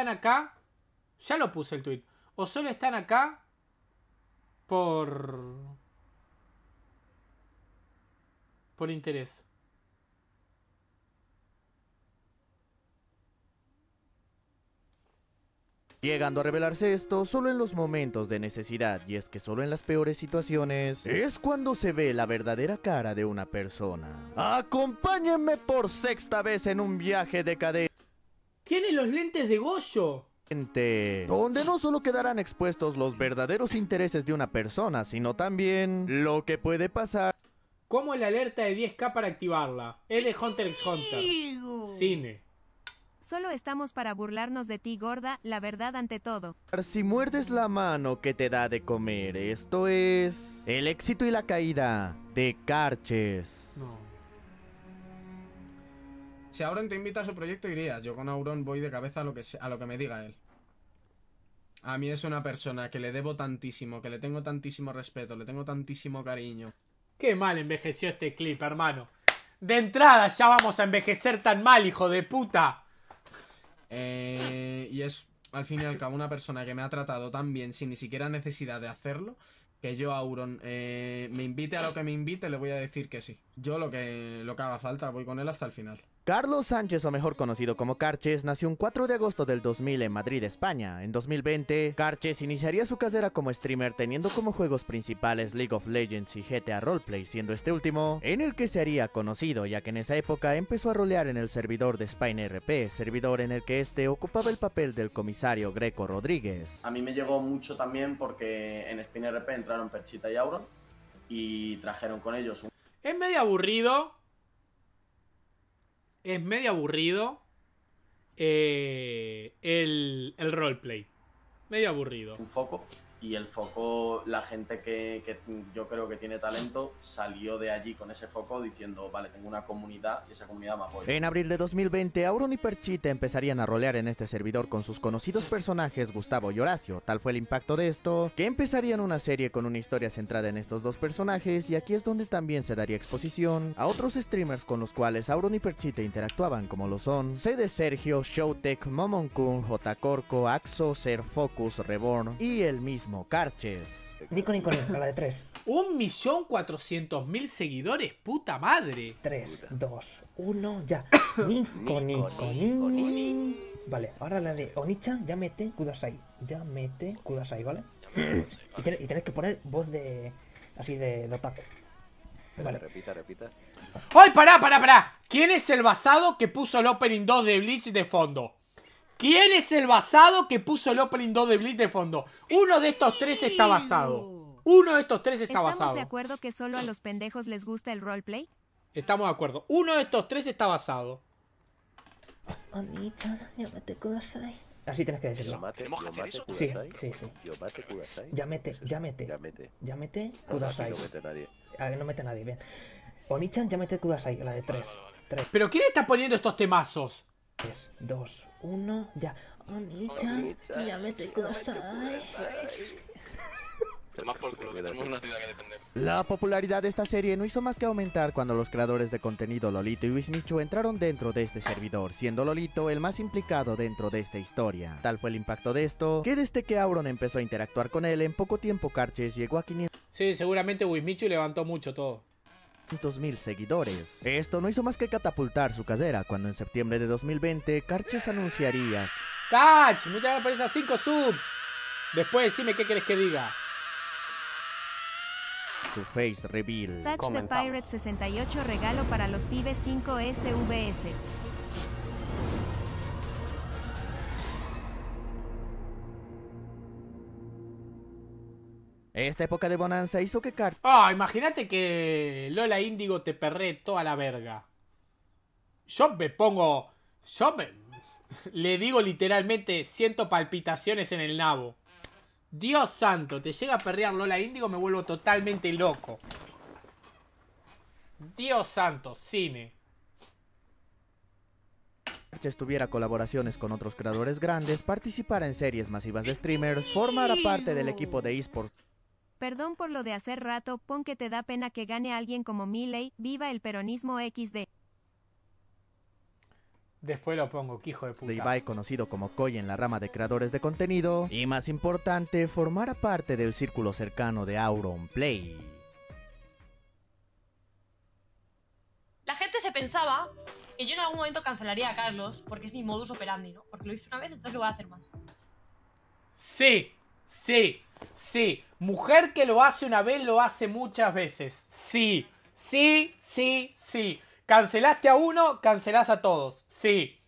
están acá, ya lo puse el tweet, o solo están acá por... por interés. Llegando a revelarse esto solo en los momentos de necesidad, y es que solo en las peores situaciones es cuando se ve la verdadera cara de una persona. Acompáñenme por sexta vez en un viaje de cadena. Tiene los lentes de Goyo. Donde no solo quedarán expuestos los verdaderos intereses de una persona, sino también lo que puede pasar. Como la alerta de 10K para activarla. Él Hunter x Hunter. Cine. Solo estamos para burlarnos de ti, gorda, la verdad ante todo. Si muerdes la mano que te da de comer, esto es. El éxito y la caída de Carches. No. Si Auron te invita a su proyecto, irías. Yo con Auron voy de cabeza a lo que, a lo que me diga él. A mí es una persona que le debo tantísimo, que le tengo tantísimo respeto, le tengo tantísimo cariño. Qué mal envejeció este clip, hermano. De entrada ya vamos a envejecer tan mal, hijo de puta. Eh, y es, al fin y al cabo, una persona que me ha tratado tan bien sin ni siquiera necesidad de hacerlo, que yo, Auron, eh, me invite a lo que me invite, le voy a decir que sí. Yo lo que, lo que haga falta, voy con él hasta el final. Carlos Sánchez, o mejor conocido como Carches, nació un 4 de agosto del 2000 en Madrid, España. En 2020, Carches iniciaría su carrera como streamer teniendo como juegos principales League of Legends y GTA Roleplay, siendo este último en el que se haría conocido, ya que en esa época empezó a rolear en el servidor de Spine RP, servidor en el que este ocupaba el papel del comisario Greco Rodríguez. A mí me llegó mucho también porque en Spine RP entraron Perchita y Auron y trajeron con ellos un... Es medio aburrido, es medio aburrido eh, el, el roleplay. Medio aburrido. ¿Un foco? y el foco, la gente que, yo creo que tiene talento salió de allí con ese foco diciendo, vale, tengo una comunidad y esa comunidad me apoya. En abril de 2020, Auron y Perchita empezarían a rolear en este servidor con sus conocidos personajes Gustavo y Horacio. Tal fue el impacto de esto, que empezarían una serie con una historia centrada en estos dos personajes y aquí es donde también se daría exposición a otros streamers con los cuales Auron y Perchita interactuaban como lo son Cede Sergio, Showtech, Momonkun, J. Corco, Axo, Ser Focus, Reborn y el mismo Mocarches Nico, Nico, Nico, la de tres. Un millón cuatrocientos mil seguidores, puta madre. Tres, dos, uno, ya. Nico, Nico, Nico, Vale, ahora la de Onicha, ya mete Kudasai. Ya mete Kudasai, ¿vale? y, tenés, que poner voz de. así de, de otaku. Vale. Repita, repita. ¡Ay, pará, pará, pará! ¿Quién es el basado que puso el opening 2 de Bleach de fondo? ¿Quién es el basado que puso el opening 2 de Blitz de fondo? Uno de estos tres está basado. Uno de estos tres está basado. ¿Estamos de acuerdo que solo a los pendejos les gusta el roleplay? Estamos de acuerdo. Uno de estos tres está basado. Mamita, llámate Kudasai. Así tienes que decirlo. ¿Yo ¿Tenemos que hacer eso? Sí, sí, sí. Kudasai. ya Kudasai. No, mete nadie. A ver, no mete nadie, bien. Onichan, llámate Kudasai, la de tres. tres. ¿Pero quién está poniendo estos temazos? dos, uno, ya. ya me la popularidad de esta serie no hizo más que aumentar cuando los creadores de contenido Lolito y Wismichu entraron dentro de este servidor, siendo Lolito el más implicado dentro de esta historia. Tal fue el impacto de esto, que desde que Auron empezó a interactuar con él, en poco tiempo Carches llegó a 500... Sí, seguramente Wismichu levantó mucho todo mil seguidores. Esto no hizo más que catapultar su carrera cuando en septiembre de 2020 Carches anunciaría... ¡Catch! Muchas gracias por 5 subs. Después dime qué querés que diga. Su face reveal. Touch the Pirate 68 regalo para los pibes 5 SVS. Esta época de bonanza hizo que Cart... oh, imagínate que Lola Índigo te perré toda la verga. Yo me pongo... Yo me... Le digo literalmente, siento palpitaciones en el nabo. Dios santo, te llega a perrear Lola Índigo, me vuelvo totalmente loco. Dios santo, cine. Estuviera colaboraciones con otros creadores grandes, participara en series masivas de streamers, formara parte del equipo de esports. Perdón por lo de hacer rato, pon que te da pena que gane alguien como miley viva el peronismo XD. Después lo pongo, que hijo de puta. De conocido como Koi en la rama de creadores de contenido, y más importante, formará parte del círculo cercano de Auron Play. La gente se pensaba que yo en algún momento cancelaría a Carlos, porque es mi modus operandi, ¿no? Porque lo hice una vez, entonces lo voy a hacer más. Sí, sí, Sí. Mujer que lo hace una vez, lo hace muchas veces. Sí. Sí, sí, sí. Cancelaste a uno, cancelás a todos. Sí.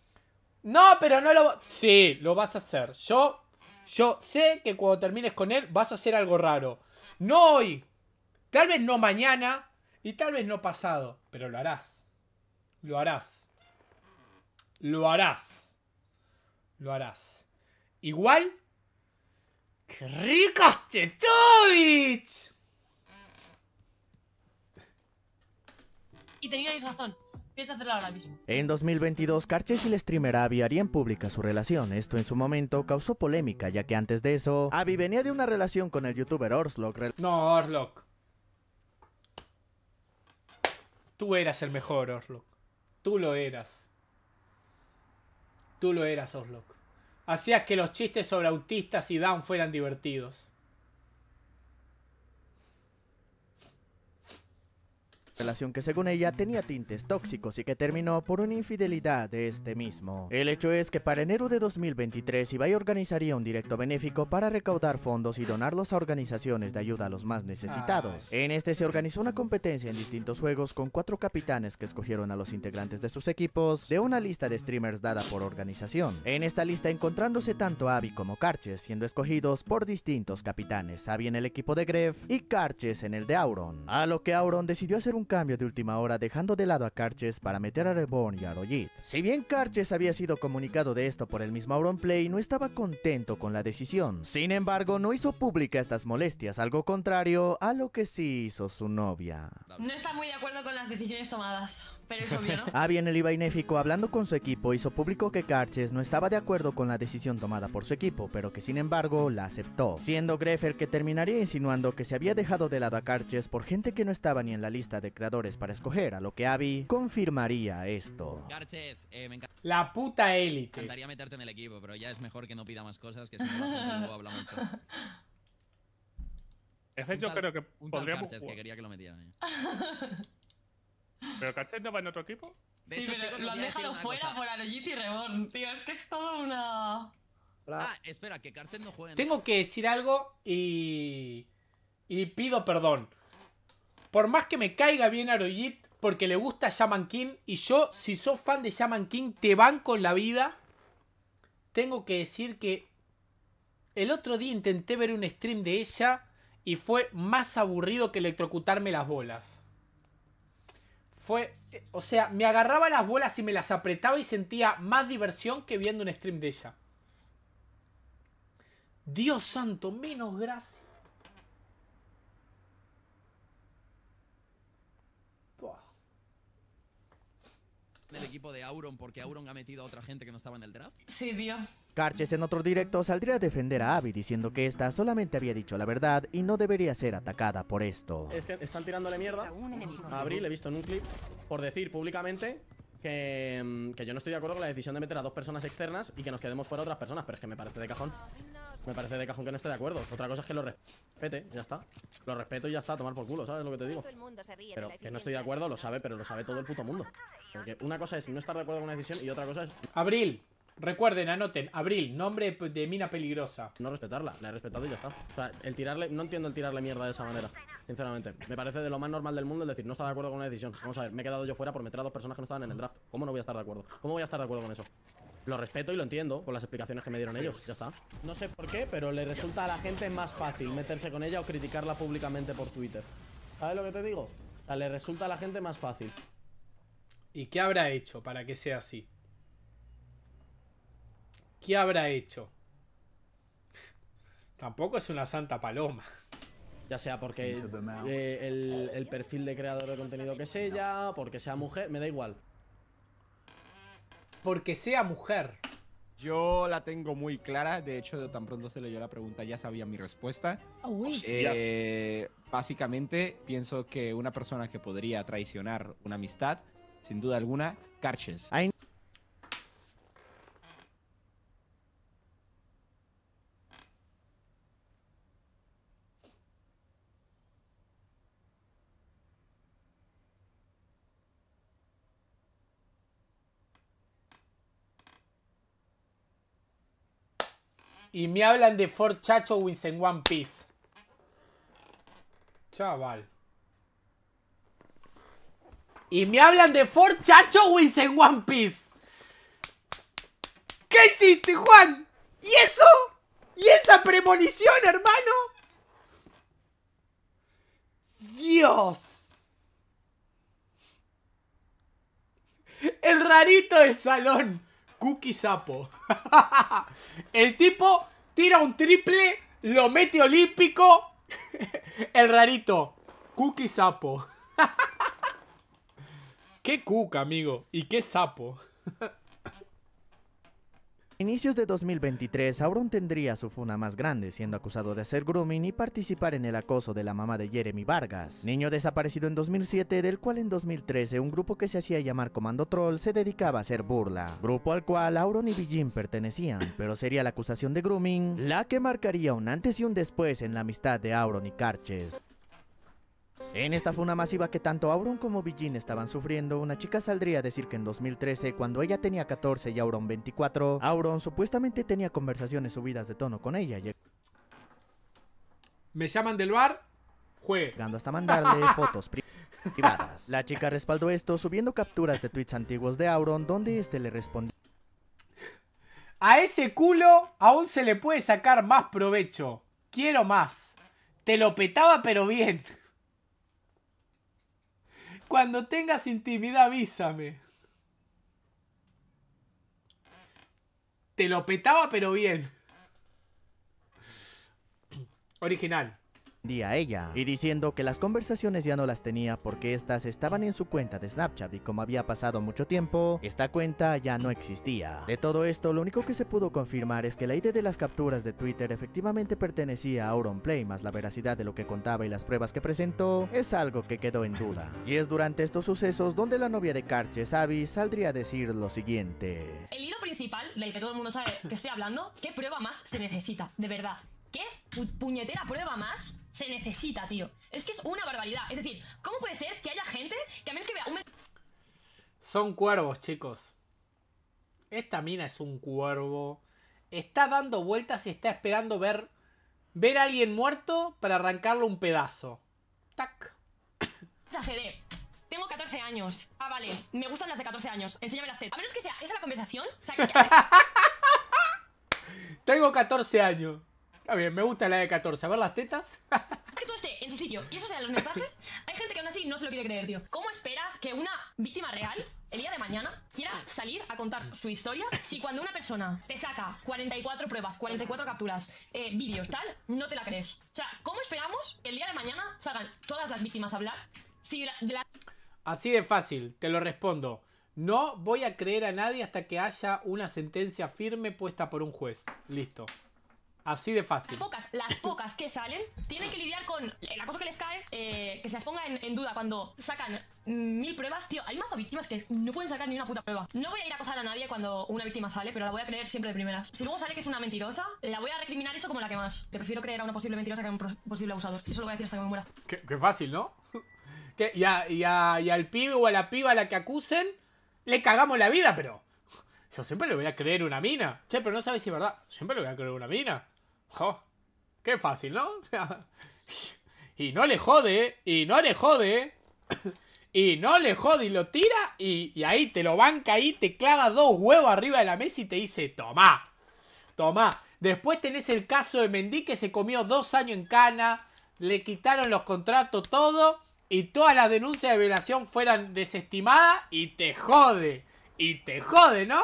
No, pero no lo... Sí, lo vas a hacer. Yo, yo sé que cuando termines con él vas a hacer algo raro. No hoy. Tal vez no mañana y tal vez no pasado. Pero lo harás. Lo harás. Lo harás. Lo harás. Igual ¡Qué este Y teníais razón. Pienso hacerlo ahora mismo. En 2022, Karches y el streamer Abby harían pública su relación. Esto en su momento causó polémica, ya que antes de eso, Abby venía de una relación con el youtuber Orslock. No, Orslock. Tú eras el mejor, Orslock. Tú lo eras. Tú lo eras, Orslock. Hacía que los chistes sobre autistas y Down fueran divertidos. relación que según ella tenía tintes tóxicos y que terminó por una infidelidad de este mismo. El hecho es que para enero de 2023 Ibai organizaría un directo benéfico para recaudar fondos y donarlos a organizaciones de ayuda a los más necesitados. En este se organizó una competencia en distintos juegos con cuatro capitanes que escogieron a los integrantes de sus equipos de una lista de streamers dada por organización. En esta lista encontrándose tanto Abby como Carches siendo escogidos por distintos capitanes, Abby en el equipo de Gref y Carches en el de Auron, a lo que Auron decidió hacer un cambio de última hora dejando de lado a Karches para meter a Reborn y a Si bien Karches había sido comunicado de esto por el mismo Auronplay, no estaba contento con la decisión. Sin embargo, no hizo pública estas molestias, algo contrario a lo que sí hizo su novia. No está muy de acuerdo con las decisiones tomadas. Pero ah, en el ¿no? Ah, el hablando con su equipo, hizo público que Carches no estaba de acuerdo con la decisión tomada por su equipo, pero que sin embargo la aceptó, siendo Grefer que terminaría insinuando que se había dejado de lado a Carches por gente que no estaba ni en la lista de creadores para escoger, a lo que Abby confirmaría esto. Eh, la puta élite. Me encantaría meterte en el equipo, pero ya es mejor que no pida más cosas, que no, habla mucho. Es creo que podríamos... ¿Pero Cachet no va en otro equipo? sí, pero lo han dejado fuera por Arojit y Reborn, tío. Es que es todo una. Ah, espera, no juega. Tengo que decir algo y. Y pido perdón. Por más que me caiga bien Arojit, porque le gusta Shaman King. Y yo, si soy fan de Shaman King, te banco en la vida. Tengo que decir que. El otro día intenté ver un stream de ella. Y fue más aburrido que electrocutarme las bolas fue, eh, o sea, me agarraba las bolas y me las apretaba y sentía más diversión que viendo un stream de ella. Dios santo, menos gracia. Del equipo de Auron, porque Auron ha metido a otra gente que no estaba en el draft. Sí, tío Carches en otro directo saldría a defender a Abby diciendo que esta solamente había dicho la verdad y no debería ser atacada por esto. Es que están tirándole mierda a Abril, he visto en un clip, por decir públicamente mm, que, yo no estoy de acuerdo con la decisión de meter a dos personas externas y que nos quedemos fuera otras personas, pero es que me parece de cajón. Me parece de cajón que no esté de acuerdo. Otra cosa es que lo respete, ya está. Lo respeto y ya está, tomar por culo, ¿sabes lo que te digo? Pero que no estoy de acuerdo, lo sabe, pero lo sabe todo el puto mundo. Porque una cosa es no estar de acuerdo con una decisión y otra cosa es... Abril, Recuerden, anoten, Abril, nombre de mina peligrosa. No respetarla, la he respetado y ya está. O sea, el tirarle, no entiendo el tirarle mierda de esa manera, sinceramente. Me parece de lo más normal del mundo el decir, no está de acuerdo con una decisión. Vamos a ver, me he quedado yo fuera por meter a dos personas que no estaban en el draft. ¿Cómo no voy a estar de acuerdo? ¿Cómo voy a estar de acuerdo con eso? Lo respeto y lo entiendo con las explicaciones que me dieron ellos, ya está. No sé por qué, pero le resulta a la gente más fácil meterse con ella o criticarla públicamente por Twitter. ¿Sabes lo que te digo? O le resulta a la gente más fácil. ¿Y qué habrá hecho para que sea así? ¿Qué habrá hecho? Tampoco es una santa paloma. Ya sea porque eh, el, perfil de creador de contenido que es ella, porque sea mujer, me da igual. Porque sea mujer. Yo la tengo muy clara, de hecho, de tan pronto se leyó la pregunta ya sabía mi respuesta. Ah, eh, básicamente, pienso que una persona que podría traicionar una amistad, sin duda alguna, Carches. Y me hablan de Ford Chacho Wins en One Piece. Chaval. Y me hablan de Ford Chacho Wins en One Piece. ¿Qué hiciste, Juan? ¿Y eso? ¿Y esa premonición, hermano? Dios. El rarito del salón. Cookie Sapo. el tipo tira un triple, lo mete olímpico. el rarito, Cookie Sapo. qué cuca, amigo, y qué sapo. Inicios de 2023, Auron tendría su funa más grande, siendo acusado de hacer grooming y participar en el acoso de la mamá de Jeremy Vargas, niño desaparecido en 2007, del cual en 2013 un grupo que se hacía llamar Comando Troll se dedicaba a hacer burla, grupo al cual Auron y Bijin pertenecían, pero sería la acusación de grooming la que marcaría un antes y un después en la amistad de Auron y Carches. En esta funa masiva que tanto Auron como Billin estaban sufriendo, una chica saldría a decir que en 2013, cuando ella tenía 14 y Auron 24, Auron supuestamente tenía conversaciones subidas de tono con ella. Me llaman del bar, Jue Llegando hasta mandarle fotos privadas. La chica respaldó esto subiendo capturas de tweets antiguos de Auron, donde este le respondió. A ese culo aún se le puede sacar más provecho. Quiero más. Te lo petaba pero bien. Cuando tengas intimidad, avísame. Te lo petaba, pero bien. Original a ella, y diciendo que las conversaciones ya no las tenía porque estas estaban en su cuenta de Snapchat y como había pasado mucho tiempo, esta cuenta ya no existía. De todo esto, lo único que se pudo confirmar es que la idea de las capturas de Twitter efectivamente pertenecía a Auronplay, más la veracidad de lo que contaba y las pruebas que presentó es algo que quedó en duda. Y es durante estos sucesos donde la novia de Karches, Abby, saldría a decir lo siguiente. El hilo principal del que todo el mundo sabe que estoy hablando, ¿qué prueba más se necesita? De verdad, ¿qué puñetera prueba más se necesita, tío. Es que es una barbaridad. Es decir, ¿cómo puede ser que haya gente que a menos que vea un... Son cuervos, chicos. Esta mina es un cuervo. Está dando vueltas y está esperando ver, ver a alguien muerto para arrancarle un pedazo. Tac. Tengo 14 años. Ah, vale. Me gustan las de 14 años. Enséñame las tetas. A menos que sea esa es la conversación. Tengo 14 años. Está bien, me gusta la de 14. A ver las tetas. que todo esté en su sitio y eso sea los mensajes, hay gente que aún así no se lo quiere creer, tío. ¿Cómo esperas que una víctima real, el día de mañana, quiera salir a contar su historia si cuando una persona te saca 44 pruebas, 44 capturas, eh, vídeos, tal, no te la crees? O sea, ¿cómo esperamos que el día de mañana salgan todas las víctimas a hablar Así de fácil, te lo respondo. No voy a creer a nadie hasta que haya una sentencia firme puesta por un juez. Listo. Así de fácil. Las pocas, las pocas que salen tienen que lidiar con el acoso que les cae, eh, que se las ponga en, duda cuando sacan mil pruebas. Tío, hay más víctimas que no pueden sacar ni una puta prueba. No voy a ir a acosar a nadie cuando una víctima sale, pero la voy a creer siempre de primeras. Si luego sale que es una mentirosa, la voy a recriminar eso como la que más. Le prefiero creer a una posible mentirosa que a un posible abusador. Eso lo voy a decir hasta que me muera. Qué, fácil, ¿no? Y, y, a, y al pibe o a la piba a la que acusen, le cagamos la vida, pero... Yo siempre le voy a creer una mina. Che, pero no sabes si es verdad. Siempre le voy a creer una mina. ¡Qué fácil, ¿no? y no le jode, y no le jode, y no le jode, y lo tira, y, ahí te lo banca, ahí te clava dos huevos arriba de la mesa y te dice, toma, toma. Después tenés el caso de Mendy que se comió dos años en cana, le quitaron los contratos, todo, y todas las denuncias de violación fueran desestimadas, y te jode, y te jode, ¿no?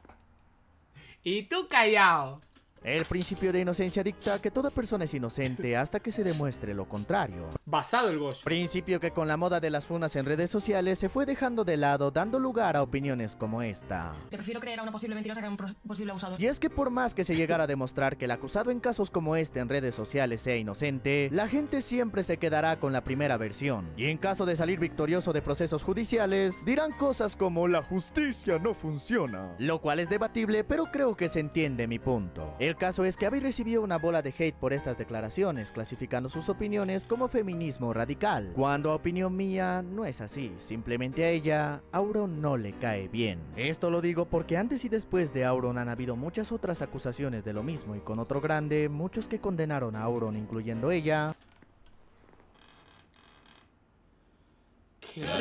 y tú callado. El principio de inocencia dicta que toda persona es inocente hasta que se demuestre lo contrario. Basado el gosh. Principio que con la moda de las funas en redes sociales se fue dejando de lado, dando lugar a opiniones como esta. prefiero creer a una posible a un posible Y es que por más que se llegara a demostrar que el acusado en casos como este en redes sociales sea inocente, la gente siempre se quedará con la primera versión. Y en caso de salir victorioso de procesos judiciales, dirán cosas como la justicia no funciona. Lo cual es debatible, pero creo que se entiende mi punto. El caso es que Abby recibió una bola de hate por estas declaraciones, clasificando sus opiniones como feminismo radical, cuando a opinión mía no es así, simplemente a ella, Auron no le cae bien. Esto lo digo porque antes y después de Auron han habido muchas otras acusaciones de lo mismo y con otro grande, muchos que condenaron a Auron incluyendo ella,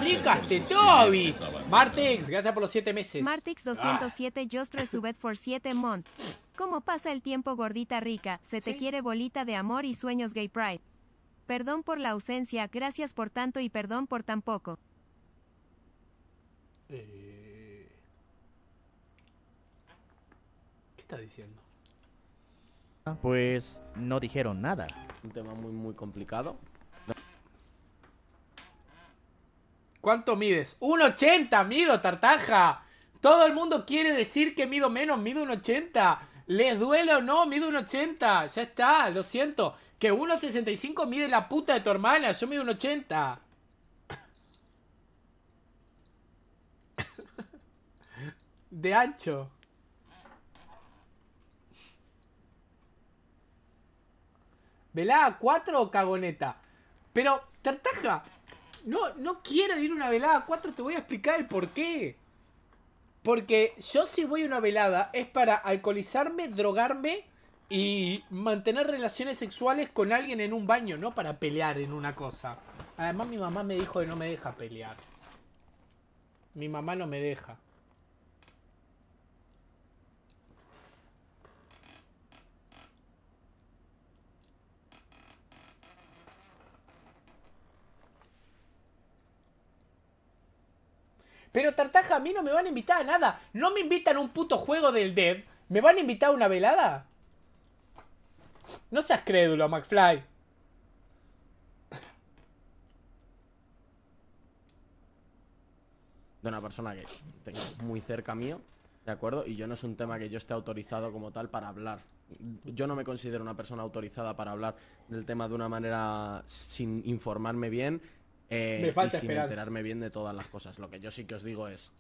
ricas Toby! Martix, gracias por los 7 meses. Martix 207, ah. Just Resubed for 7 months. ¿Cómo pasa el tiempo gordita rica? Se te quiere bolita de amor y sueños gay pride. Perdón por la ausencia, gracias por tanto y perdón por tan poco. Eh... ¿Qué está diciendo? Pues no dijeron nada. Un tema muy muy complicado. ¿Cuánto mides? ¡1,80 mido, tartaja! Todo el mundo quiere decir que mido menos, mido 1,80. Les duelo, o no, mido 1,80. Ya está, lo siento. Que 1,65 mide la puta de tu hermana. Yo mido 80. de ancho. ¿Velá? 4 o cagoneta? Pero, Tartaja, no, no quiero ir a una velada cuatro, te voy a explicar el por qué. Porque yo si voy a una velada es para alcoholizarme, drogarme y mantener relaciones sexuales con alguien en un baño, no para pelear en una cosa. Además mi mamá me dijo que no me deja pelear. Mi mamá no me deja. Pero Tartaja, a mí no me van a invitar a nada. No me invitan a un puto juego del Dead. ¿Me van a invitar a una velada? No seas crédulo, McFly. De una persona que tengo muy cerca mío, ¿de acuerdo? Y yo no es un tema que yo esté autorizado como tal para hablar. Yo no me considero una persona autorizada para hablar del tema de una manera sin informarme bien, eh, me falta sin enterarme bien de todas las cosas. Lo que yo sí que os digo es,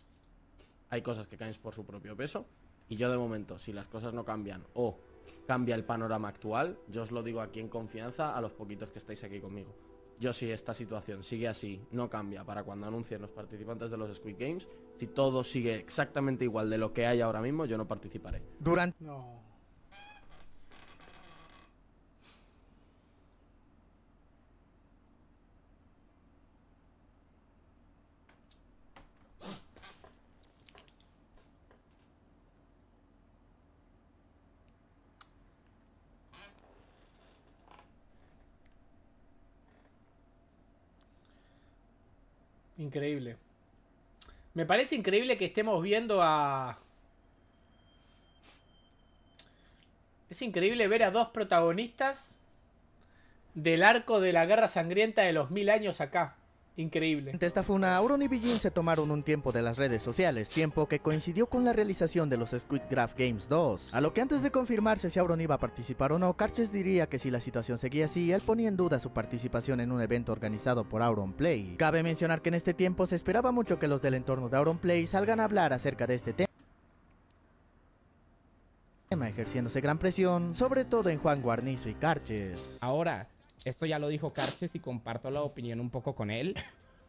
hay cosas que caen por su propio peso y yo de momento, si las cosas no cambian o cambia el panorama actual, yo os lo digo aquí en confianza a los poquitos que estáis aquí conmigo. Yo si esta situación sigue así, no cambia para cuando anuncien los participantes de los Squid Games, si todo sigue exactamente igual de lo que hay ahora mismo, yo no participaré. Durante... Increíble. Me parece increíble que estemos viendo a... Es increíble ver a dos protagonistas del arco de la guerra sangrienta de los mil años acá. Increíble. Ante esta funa, Auron y Bijin se tomaron un tiempo de las redes sociales, tiempo que coincidió con la realización de los Squid Graph Games 2. A lo que antes de confirmarse si Auron iba a participar o no, Carches diría que si la situación seguía así, él ponía en duda su participación en un evento organizado por Auron Play. Cabe mencionar que en este tiempo se esperaba mucho que los del entorno de Auron Play salgan a hablar acerca de este tema ejerciéndose gran presión, sobre todo en Juan Guarnizo y Carches. Ahora, esto ya lo dijo Carches y comparto la opinión un poco con él.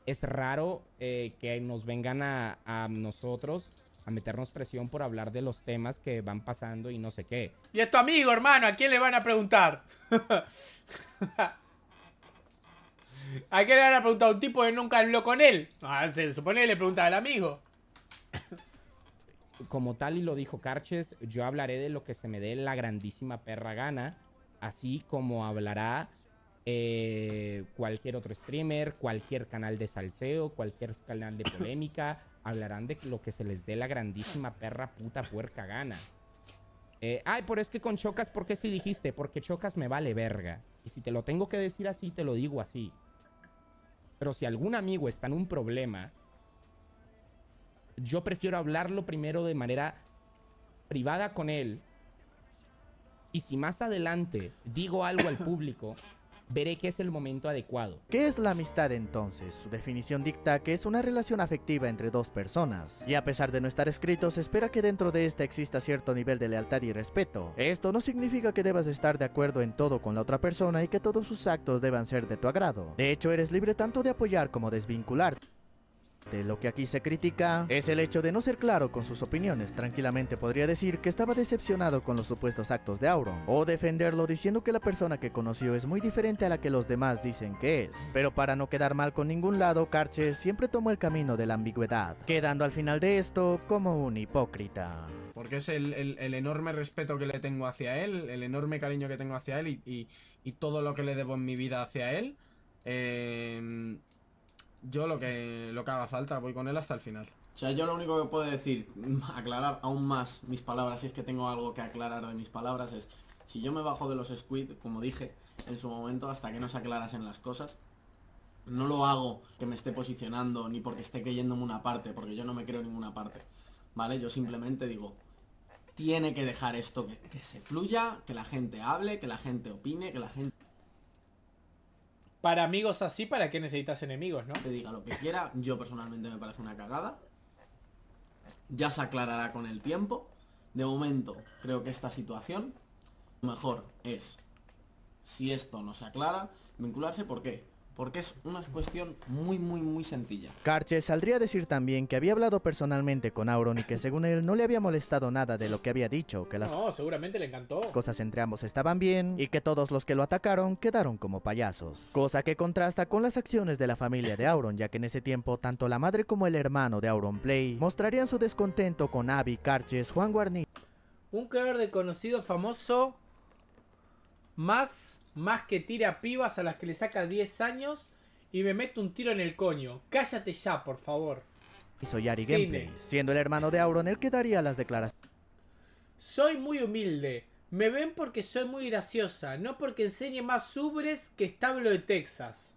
Es raro eh, que nos vengan a, nosotros a meternos presión por hablar de los temas que van pasando y no sé qué. Y esto tu amigo, hermano, ¿a quién le van a preguntar? ¿A quién le van a preguntar a un tipo que nunca habló con él? Ah, se supone que le pregunta al amigo. Como tal y lo dijo Carches, yo hablaré de lo que se me dé la grandísima perra gana, así como hablará eh, cualquier otro streamer, cualquier canal de salseo, cualquier canal de polémica, hablarán de lo que se les dé la grandísima perra puta puerca gana. Eh, ay, pero es que con Chocas, ¿por qué si dijiste? Porque Chocas me vale verga. Y si te lo tengo que decir así, te lo digo así. Pero si algún amigo está en un problema, yo prefiero hablarlo primero de manera privada con él. Y si más adelante digo algo al público, veré que es el momento adecuado. ¿Qué es la amistad entonces? Su definición dicta que es una relación afectiva entre dos personas, y a pesar de no estar escritos, se espera que dentro de esta exista cierto nivel de lealtad y respeto. Esto no significa que debas estar de acuerdo en todo con la otra persona y que todos sus actos deban ser de tu agrado. De hecho, eres libre tanto de apoyar como desvincular. De lo que aquí se critica es el hecho de no ser claro con sus opiniones. Tranquilamente podría decir que estaba decepcionado con los supuestos actos de Auron, o defenderlo diciendo que la persona que conoció es muy diferente a la que los demás dicen que es. Pero para no quedar mal con ningún lado, Karcher siempre tomó el camino de la ambigüedad, quedando al final de esto como un hipócrita. Porque es el, enorme respeto que le tengo hacia él, el enorme cariño que tengo hacia él y, y todo lo que le debo en mi vida hacia él. Eh, yo lo que, lo que haga falta, voy con él hasta el final. O sea, yo lo único que puedo decir, aclarar aún más mis palabras, si es que tengo algo que aclarar de mis palabras, es si yo me bajo de los squid, como dije en su momento, hasta que no se aclarasen las cosas, no lo hago que me esté posicionando ni porque esté creyéndome una parte, porque yo no me creo ninguna parte, ¿vale? Yo simplemente digo, tiene que dejar esto que, que se fluya, que la gente hable, que la gente opine, que la gente para amigos así, ¿para qué necesitas enemigos, no? Te diga lo que quiera, yo personalmente me parece una cagada. Ya se aclarará con el tiempo. De momento, creo que esta situación, lo mejor es, si esto no se aclara, vincularse, ¿por qué? porque es una cuestión muy, muy, muy sencilla. carche saldría a decir también que había hablado personalmente con Auron y que según él no le había molestado nada de lo que había dicho, que las no, seguramente le encantó. cosas entre ambos estaban bien y que todos los que lo atacaron quedaron como payasos. Cosa que contrasta con las acciones de la familia de Auron, ya que en ese tiempo tanto la madre como el hermano de Auron Play mostrarían su descontento con Abby, Carches, Juan Guarni. Un creador de conocido famoso más más que tira pibas a las que le saca 10 años y me mete un tiro en el coño. Cállate ya, por favor. soy Ari Gameplay, siendo el hermano de Auronel que daría las declaraciones. Soy muy humilde. Me ven porque soy muy graciosa, no porque enseñe más subres que establo de Texas.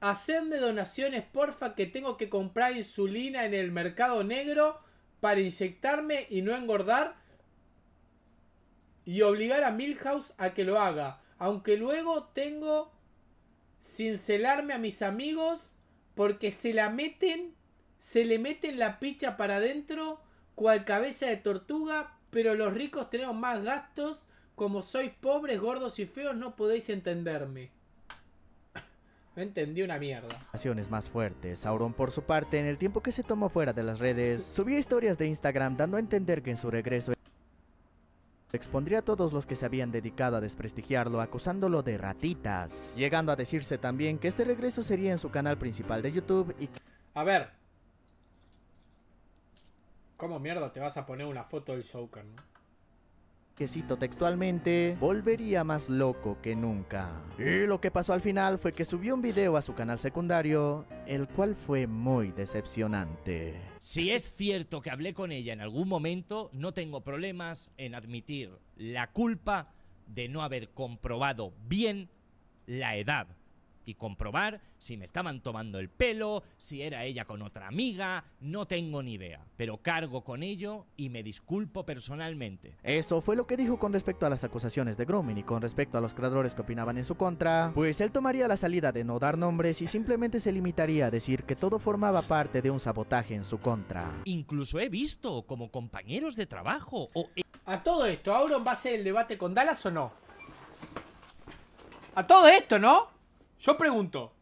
Hacedme donaciones, porfa, que tengo que comprar insulina en el mercado negro para inyectarme y no engordar y obligar a Milhouse a que lo haga. Aunque luego tengo cincelarme a mis amigos porque se la meten, se le meten la picha para adentro cual cabeza de tortuga, pero los ricos tenemos más gastos. Como sois pobres, gordos y feos, no podéis entenderme. No entendí una mierda. Acciones más fuertes. Sauron, por su parte, en el tiempo que se tomó fuera de las redes, subía historias de Instagram dando a entender que en su regreso expondría a todos los que se habían dedicado a desprestigiarlo acusándolo de ratitas, llegando a decirse también que este regreso sería en su canal principal de YouTube y... A ver. ¿Cómo mierda te vas a poner una foto del Joker, no? que cito textualmente, volvería más loco que nunca. Y lo que pasó al final fue que subió un video a su canal secundario, el cual fue muy decepcionante. Si es cierto que hablé con ella en algún momento, no tengo problemas en admitir la culpa de no haber comprobado bien la edad y comprobar si me estaban tomando el pelo, si era ella con otra amiga, no tengo ni idea, pero cargo con ello y me disculpo personalmente. Eso fue lo que dijo con respecto a las acusaciones de grooming y con respecto a los creadores que opinaban en su contra, pues él tomaría la salida de no dar nombres y simplemente se limitaría a decir que todo formaba parte de un sabotaje en su contra. Incluso he visto como compañeros de trabajo o... E- a todo esto, ¿Auron va a ser el debate con Dallas o no? A todo esto, ¿no? Yo pregunto.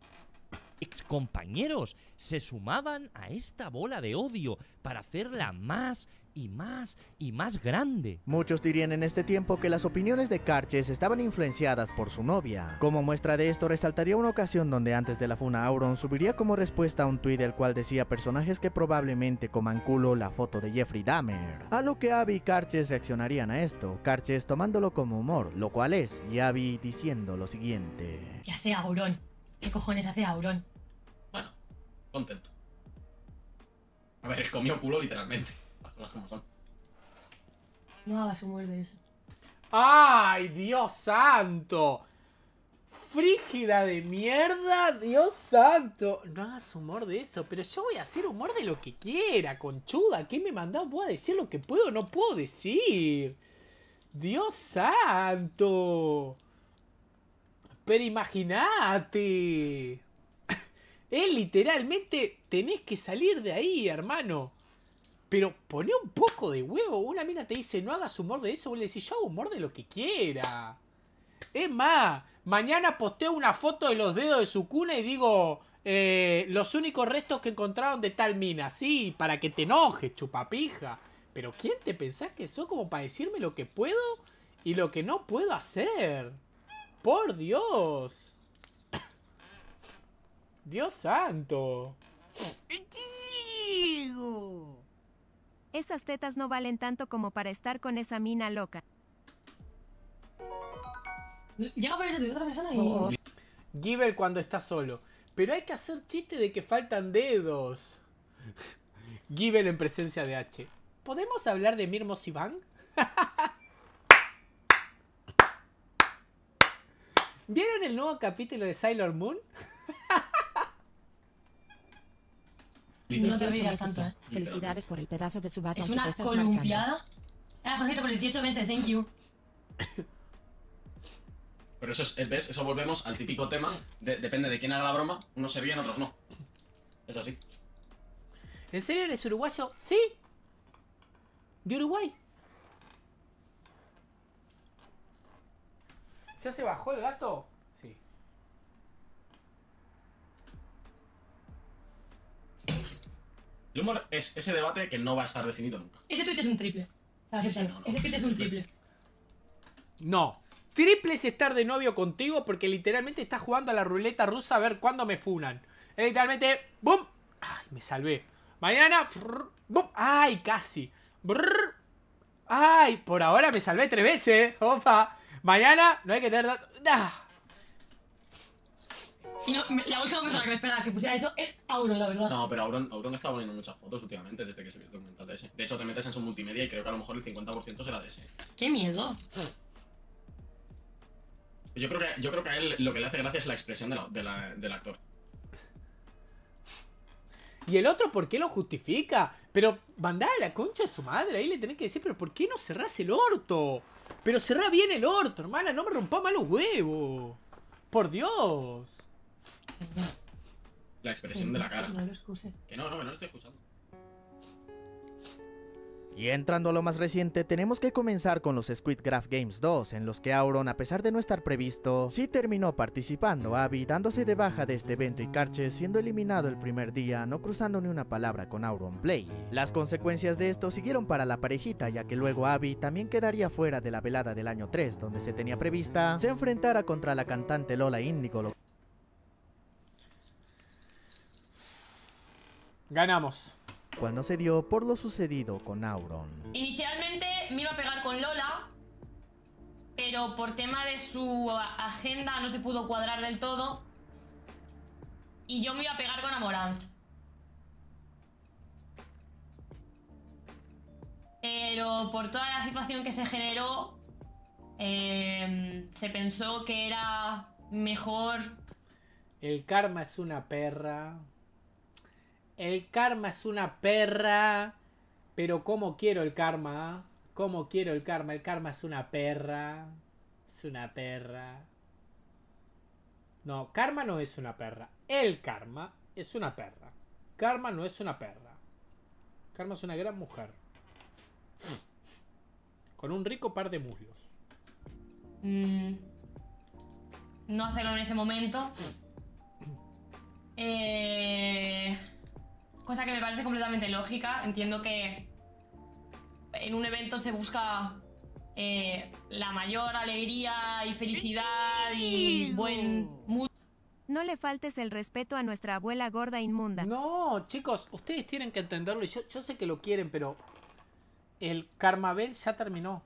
Excompañeros se sumaban a esta bola de odio para hacerla más y más y más grande. Muchos dirían en este tiempo que las opiniones de Carches estaban influenciadas por su novia. Como muestra de esto, resaltaría una ocasión donde antes de la funa Auron subiría como respuesta a un tweet el cual decía personajes que probablemente coman culo la foto de Jeffrey Dahmer. A lo que Abby y Carches reaccionarían a esto, Carches tomándolo como humor, lo cual es, y Abby diciendo lo siguiente. ¿Qué hace Auron? ¿Qué cojones hace Auron? Bueno, contento. A ver, comió culo literalmente. No hagas humor de eso. ¡Ay, Dios santo! Frígida de mierda, Dios santo. No hagas humor de eso, pero yo voy a hacer humor de lo que quiera, conchuda. ¿Qué me mandó? Voy a decir lo que puedo o no puedo decir. Dios santo. Pero imagínate. Es literalmente, tenés que salir de ahí, hermano. Pero pone un poco de huevo. Una mina te dice, no hagas humor de eso. Y le dice yo hago humor de lo que quiera. Es más, mañana posteo una foto de los dedos de su cuna y digo, eh, los únicos restos que encontraron de tal mina. Sí, para que te enojes, chupapija. Pero ¿quién te pensás que sos como para decirme lo que puedo y lo que no puedo hacer? Por Dios. Dios santo. Diego. Esas tetas no valen tanto como para estar con esa mina loca. Ya aparece otra persona ahí. Oh. cuando está solo. Pero hay que hacer chiste de que faltan dedos. Giver en presencia de H. ¿Podemos hablar de Mirmo Sivan? ¿Vieron el nuevo capítulo de Sailor Moon? te meses tanto. Felicidades por el pedazo de su batón. ¿Es una columpiada? Marcando. Ah, Jorgito, por 18 meses, thank you. Pero eso es, eh, ¿ves? Eso volvemos al típico tema. depende de quién haga la broma, unos se ríen, otros no. Es así. ¿En serio eres uruguayo? ¡Sí! ¿De Uruguay? ¿Ya se bajó el gato? El humor es ese debate que no va a estar definido nunca. Ese tweet es un triple. ese tweet es un triple. No. Triple es estar de novio contigo porque literalmente estás jugando a la ruleta rusa a ver cuándo me funan. Es literalmente, ¡bum! ¡Ay, me salvé! Mañana, ¡bum! ¡Ay, casi! Brrr, ¡Ay, por ahora me salvé tres veces! ¡Opa! Mañana no hay que tener... ¡Ah! Y no, la última persona que me esperaba que pusiera eso es Auron, la verdad. No, pero Auron, Auron está poniendo muchas fotos últimamente desde que se vio el documental de ese. De hecho, te metes en su multimedia y creo que a lo mejor el 50% será de ese. ¡Qué miedo! Yo creo, que, yo creo que a él lo que le hace gracia es la expresión de la, del actor. Y el otro, ¿por qué lo justifica? Pero mandar a la concha de su madre, ahí le tenés que decir, pero ¿por qué no cerrás el orto? Pero cerrá bien el orto, hermana, no me rompa malos huevos. Por Dios. La expresión de la cara. Que no, no, lo estoy escuchando. Y entrando a lo más reciente, tenemos que comenzar con los Squid Graph Games 2, en los que Auron, a pesar de no estar previsto, sí terminó participando, Abby dándose de baja de este evento y Karche siendo eliminado el primer día, no cruzando ni una palabra con Auron Play. Las consecuencias de esto siguieron para la parejita, ya que luego Abby también quedaría fuera de la velada del año 3, donde se tenía prevista se enfrentara contra la cantante Lola Indigo. Ganamos. Cuando se dio por lo sucedido con Auron. Inicialmente me iba a pegar con Lola, pero por tema de su agenda no se pudo cuadrar del todo. Y yo me iba a pegar con Amoranz. Pero por toda la situación que se generó, eh, se pensó que era mejor. El karma es una perra. El karma es una perra. Pero cómo quiero el karma. Ah? Cómo quiero el karma. El karma es una perra. Es una perra. No, karma no es una perra. El karma es una perra. Karma no es una perra. Karma es una gran mujer. Con un rico par de muslos. Mm. No hacerlo en ese momento. Eh... Cosa que me parece completamente lógica. Entiendo que en un evento se busca eh, la mayor alegría y felicidad y buen No le faltes el respeto a nuestra abuela gorda inmunda. No, chicos, ustedes tienen que entenderlo. yo, sé que lo quieren, pero el Carmabel ya terminó.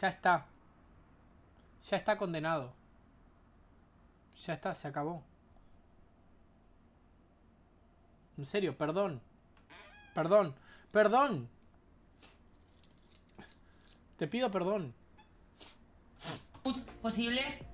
Ya está. Ya está condenado. Ya está, se acabó. En serio, perdón. Perdón. Perdón. Te pido perdón. ¿Posible?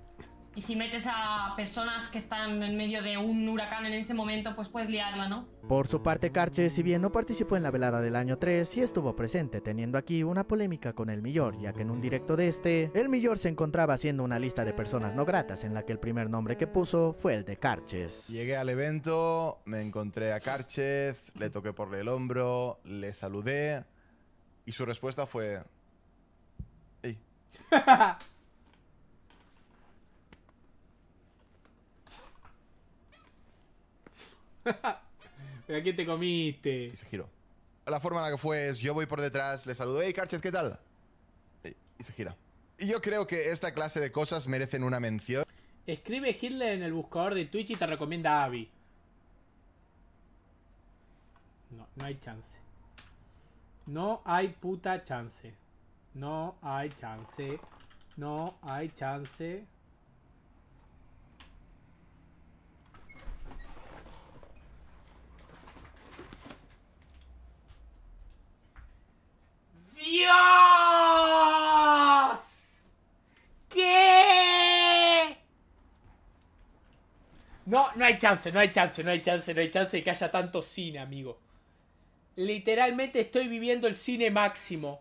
Y si metes a personas que están en medio de un huracán en ese momento, pues puedes liarla, ¿no? Por su parte, Carche, si bien no participó en la velada del año 3, sí estuvo presente, teniendo aquí una polémica con el Millor, ya que en un directo de este, el Millor se encontraba haciendo una lista de personas no gratas, en la que el primer nombre que puso fue el de Carches. Llegué al evento, me encontré a Carches, le toqué por el hombro, le saludé, y su respuesta fue... ¡Ey! ¿Pero a quién te comiste? Y se giró. La forma en la que fue es, yo voy por detrás, le saludo, hey, Carchet, ¿qué tal? Y se gira. Y yo creo que esta clase de cosas merecen una mención. Escribe Hitler en el buscador de Twitch y te recomienda a Abby. No, no hay chance. No hay puta chance. No hay chance. No hay chance. ¡Dios! ¿Qué? No, no hay chance, no hay chance, no hay chance, no hay chance de que haya tanto cine, amigo. Literalmente estoy viviendo el cine máximo.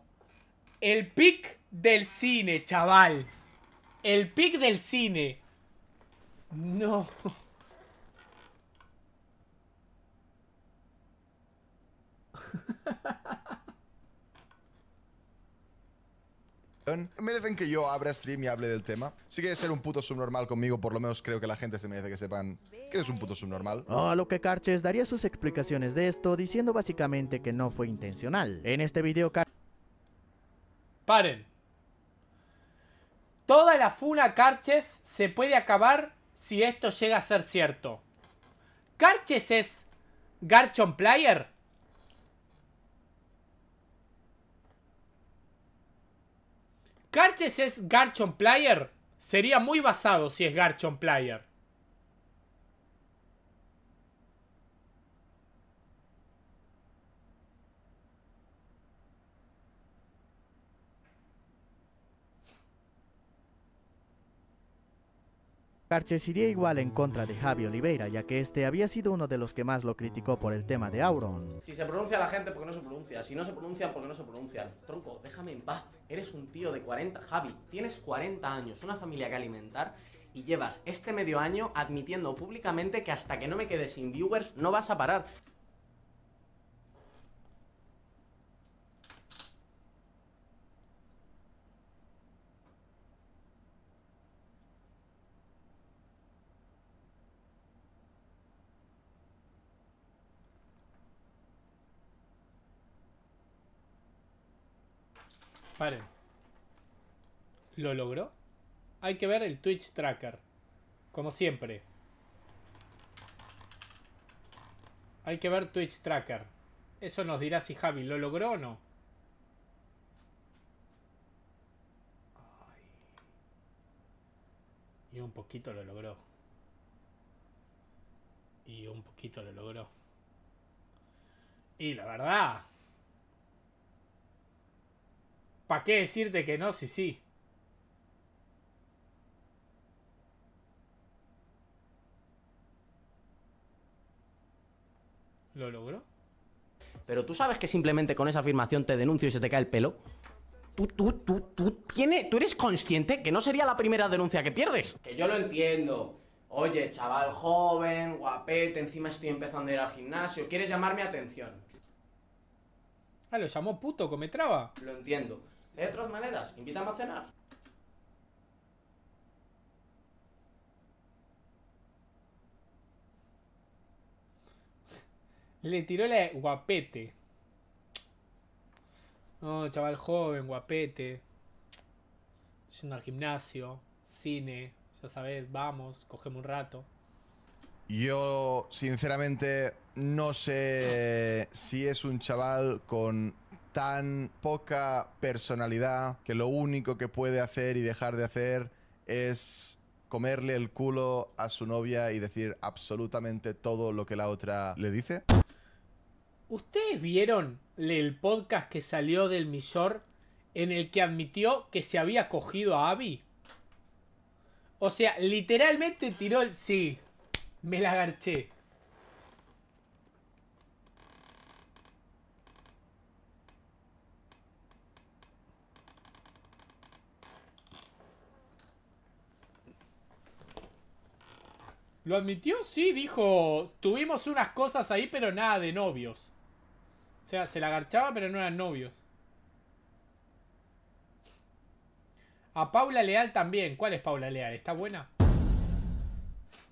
El pic del cine, chaval. El pic del cine. No. Me dicen que yo abra stream y hable del tema. Si quieres ser un puto subnormal conmigo, por lo menos creo que la gente se merece que sepan que eres un puto subnormal. a ah, lo que Carches daría sus explicaciones de esto, diciendo básicamente que no fue intencional. En este video, Car Paren. Toda la funa Carches se puede acabar si esto llega a ser cierto. Carches es Garchon Player. ¿Carches es Garchon Player. Sería muy basado si es Garchon Player. carche iría igual en contra de Javi Oliveira, ya que este había sido uno de los que más lo criticó por el tema de Auron. Si se pronuncia la gente, ¿por qué no se pronuncia. Si no se ¿por qué no se pronuncia? Tronco, déjame en paz. Eres un tío de 40. Javi, tienes 40 años, una familia que alimentar y llevas este medio año admitiendo públicamente que hasta que no me quede sin viewers no vas a parar. ¿Lo logró? Hay que ver el Twitch Tracker. Como siempre. Hay que ver Twitch Tracker. Eso nos dirá si Javi lo logró o no. Y un poquito lo logró. Y un poquito lo logró. Y la verdad, ¿Para qué decirte que no? Sí, sí. ¿Lo logro? Pero tú sabes que simplemente con esa afirmación te denuncio y se te cae el pelo. Tú, tú, tú, tú, tiene, tú eres consciente que no sería la primera denuncia que pierdes. Que yo lo entiendo. Oye, chaval joven, guapete, encima estoy empezando a ir al gimnasio. ¿Quieres llamarme atención? Ah, lo llamó puto, cometraba. Lo entiendo. De otras maneras, invítame a cenar. Le tiró el guapete. No, oh, chaval joven, guapete. Siendo al gimnasio, cine, ya sabes, vamos, cogemos un rato. Yo, sinceramente, no sé si es un chaval con tan poca personalidad que lo único que puede hacer y dejar de hacer es comerle el culo a su novia y decir absolutamente todo lo que la otra le dice? ¿Ustedes vieron el podcast que salió del Millor en el que admitió que se había cogido a Abby? O sea, literalmente tiró el sí, me la garché. ¿Lo admitió? Sí, dijo, tuvimos unas cosas ahí, pero nada de novios. O sea, se la agarchaba, pero no eran novios. A Paula Leal también. ¿Cuál es Paula Leal? ¿Está buena?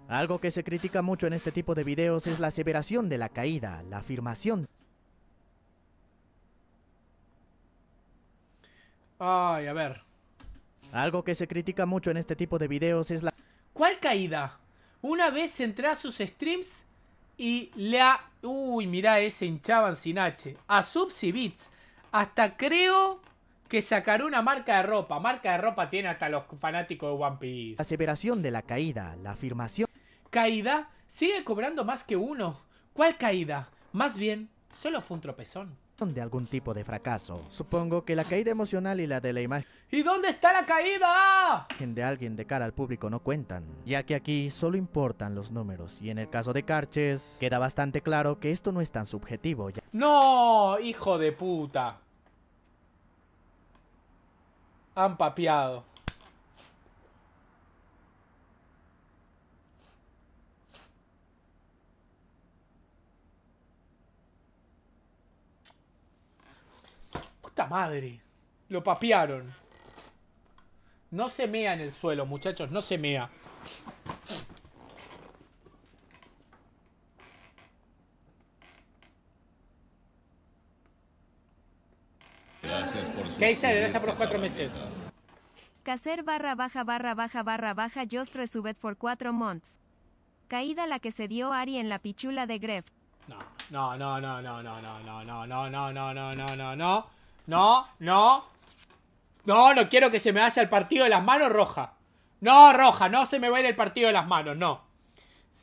Algo que se critica mucho en este tipo de videos es la aseveración de la caída, la afirmación. Ay, a ver. Algo que se critica mucho en este tipo de videos es la... ¿Cuál caída? Una vez entré a sus streams y le ha... Uy, mirá ese hinchaban sin H. A Subs y bits. Hasta creo que sacará una marca de ropa. Marca de ropa tiene hasta los fanáticos de One Piece. La separación de la caída, la afirmación... ¿Caída? Sigue cobrando más que uno. ¿Cuál caída? Más bien, solo fue un tropezón de algún tipo de fracaso. Supongo que la caída emocional y la de la imagen... ¿Y dónde está la caída? ...de alguien de cara al público no cuentan, ya que aquí solo importan los números. Y en el caso de Carches, queda bastante claro que esto no es tan subjetivo. Ya... ¡No! ¡Hijo de puta! Han papeado. puta madre. Lo papearon. No se mea en el suelo, muchachos, no se mea. Gracias por su gracias por los cuatro meses. Caser barra baja barra baja barra baja just resubed for cuatro months. Caída la que se dio Ari en la pichula de Gref. no, no, no, no, no, no, no, no, no, no, no, no, no, no, no. No, no. No, no quiero que se me vaya el partido de las manos roja. No, roja, no se me va a ir el partido de las manos, no.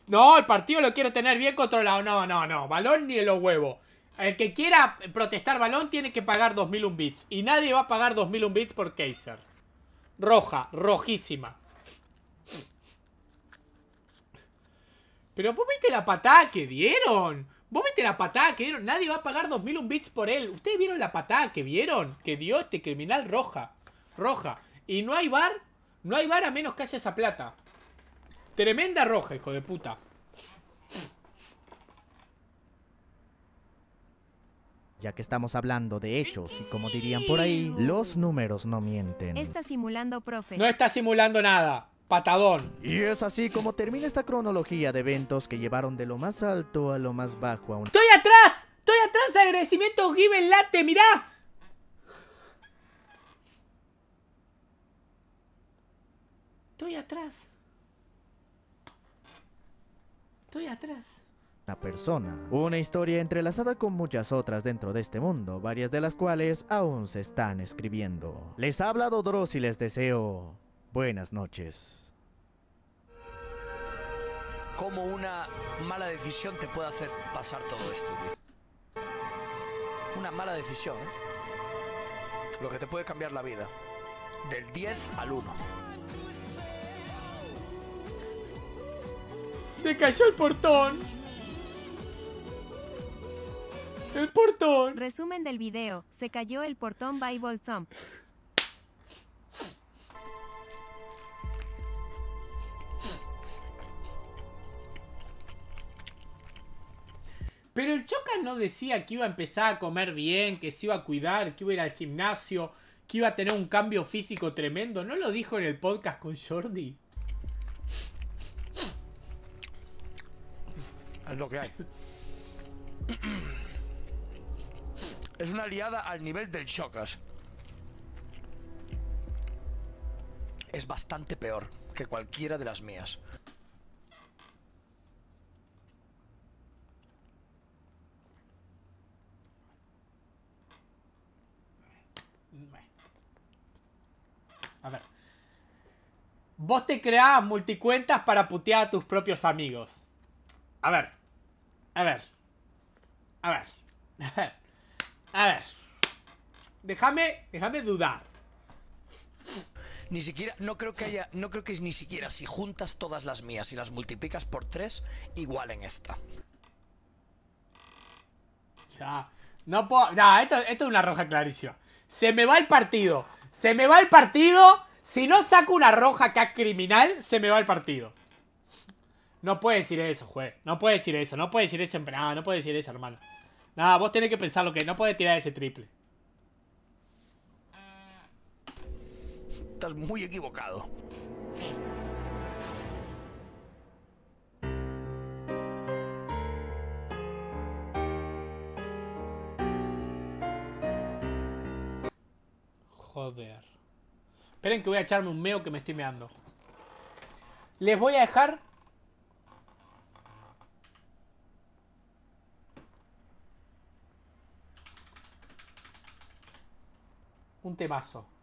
No, el partido lo quiero tener bien controlado. No, no, no. Balón ni los huevos. El que quiera protestar balón tiene que pagar 2001 bits. Y nadie va a pagar 2001 bits por Kaiser. Roja, rojísima. Pero vos viste la patada que dieron. Vos viste la patada que vieron, Nadie va a pagar 2000 un bits por él. ¿Ustedes vieron la patada que vieron? Que dio este criminal roja. Roja. Y no hay bar. No hay bar a menos que haya esa plata. Tremenda roja, hijo de puta. Ya que estamos hablando de hechos y como dirían por ahí, los números no mienten. Está simulando, profe. No está simulando nada patadón. Y es así como termina esta cronología de eventos que llevaron de lo más alto a lo más bajo a un... ¡Estoy atrás! ¡Estoy atrás! ¡Agradecimiento Given Late! ¡Mirá! Estoy atrás. Estoy atrás. Una persona. Una historia entrelazada con muchas otras dentro de este mundo, varias de las cuales aún se están escribiendo. Les habla Dodros y les deseo Buenas noches. ¿Cómo una mala decisión te puede hacer pasar todo esto? Una mala decisión, ¿eh? Lo que te puede cambiar la vida. Del 10 al 1. Se cayó el portón. El portón. Resumen del video. Se cayó el portón Bible Thump. Pero el Chocas no decía que iba a empezar a comer bien, que se iba a cuidar, que iba a ir al gimnasio, que iba a tener un cambio físico tremendo. ¿No lo dijo en el podcast con Jordi? Es lo que hay. Es una aliada al nivel del Chocas. Es bastante peor que cualquiera de las mías. A ver. Vos te creabas multicuentas para putear a tus propios amigos. A ver. A ver. A ver. A ver. Déjame, déjame dudar. Ni siquiera, no creo que haya, no creo que ni siquiera si juntas todas las mías y las multiplicas por tres, igual en esta. Ya, no puedo, no, esto, esto es una roja clarísima. Se me va el partido. Se me va el partido. Si no saco una roja acá criminal, se me va el partido. No puede decir eso, juez. No puede decir eso. No puede decir eso, no, no puede decir eso, hermano. Nada, vos tenés que pensar lo que no puede tirar ese triple. Estás muy equivocado. Esperen que voy a echarme un meo que me estoy meando. Les voy a dejar... Un temazo.